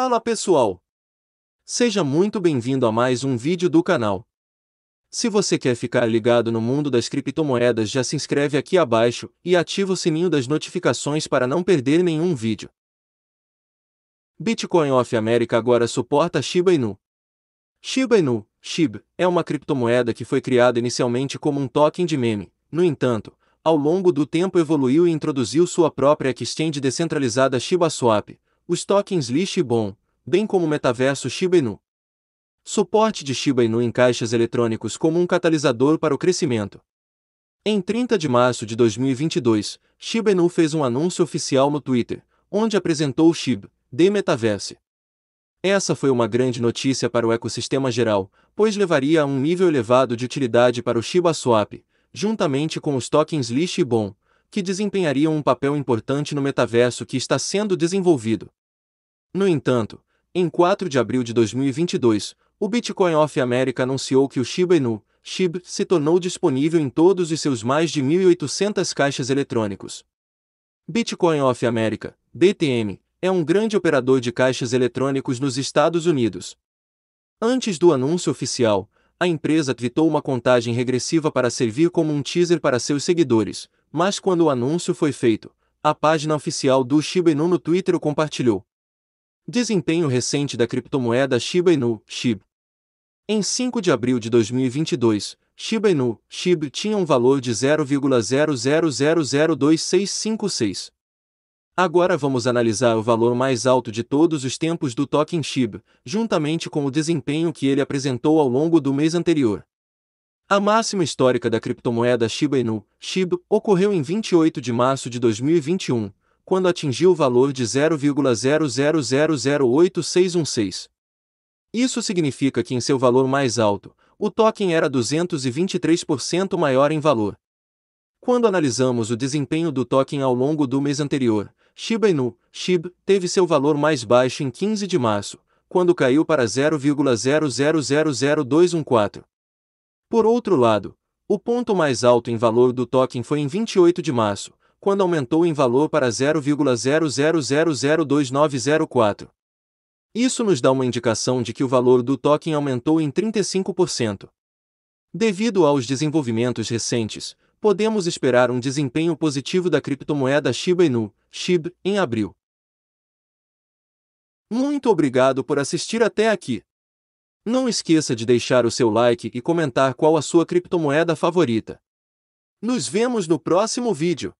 Fala pessoal! Seja muito bem-vindo a mais um vídeo do canal. Se você quer ficar ligado no mundo das criptomoedas já se inscreve aqui abaixo e ativa o sininho das notificações para não perder nenhum vídeo. Bitcoin Off America agora suporta Shiba Inu. Shiba Inu, SHIB, é uma criptomoeda que foi criada inicialmente como um token de meme, no entanto, ao longo do tempo evoluiu e introduziu sua própria exchange descentralizada ShibaSwap, os tokens bom, bem como o metaverso Shiba Inu. Suporte de Shiba Inu em caixas eletrônicos como um catalisador para o crescimento. Em 30 de março de 2022, Shiba Inu fez um anúncio oficial no Twitter, onde apresentou o Shiba, The Metaverse. Essa foi uma grande notícia para o ecossistema geral, pois levaria a um nível elevado de utilidade para o Shiba Swap, juntamente com os tokens Lish e Bon, que desempenhariam um papel importante no metaverso que está sendo desenvolvido. No entanto, em 4 de abril de 2022, o Bitcoin Off America anunciou que o Shiba Inu, SHIB, se tornou disponível em todos os seus mais de 1.800 caixas eletrônicos. Bitcoin Off America, (DTM) é um grande operador de caixas eletrônicos nos Estados Unidos. Antes do anúncio oficial, a empresa tweetou uma contagem regressiva para servir como um teaser para seus seguidores, mas quando o anúncio foi feito, a página oficial do Shiba Inu no Twitter o compartilhou. Desempenho recente da criptomoeda Shiba Inu, SHIB. Em 5 de abril de 2022, Shiba Inu, SHIB tinha um valor de 0,0002656. Agora vamos analisar o valor mais alto de todos os tempos do token SHIB, juntamente com o desempenho que ele apresentou ao longo do mês anterior. A máxima histórica da criptomoeda Shiba Inu, SHIB, ocorreu em 28 de março de 2021, quando atingiu o valor de 0,000081616. Isso significa que em seu valor mais alto, o token era 223% maior em valor. Quando analisamos o desempenho do token ao longo do mês anterior, Shiba Inu, SHIB, teve seu valor mais baixo em 15 de março, quando caiu para 0,0000214. Por outro lado, o ponto mais alto em valor do token foi em 28 de março, quando aumentou em valor para 0,0002904. Isso nos dá uma indicação de que o valor do token aumentou em 35%. Devido aos desenvolvimentos recentes, podemos esperar um desempenho positivo da criptomoeda Shiba Inu, SHIB, em abril. Muito obrigado por assistir até aqui. Não esqueça de deixar o seu like e comentar qual a sua criptomoeda favorita. Nos vemos no próximo vídeo.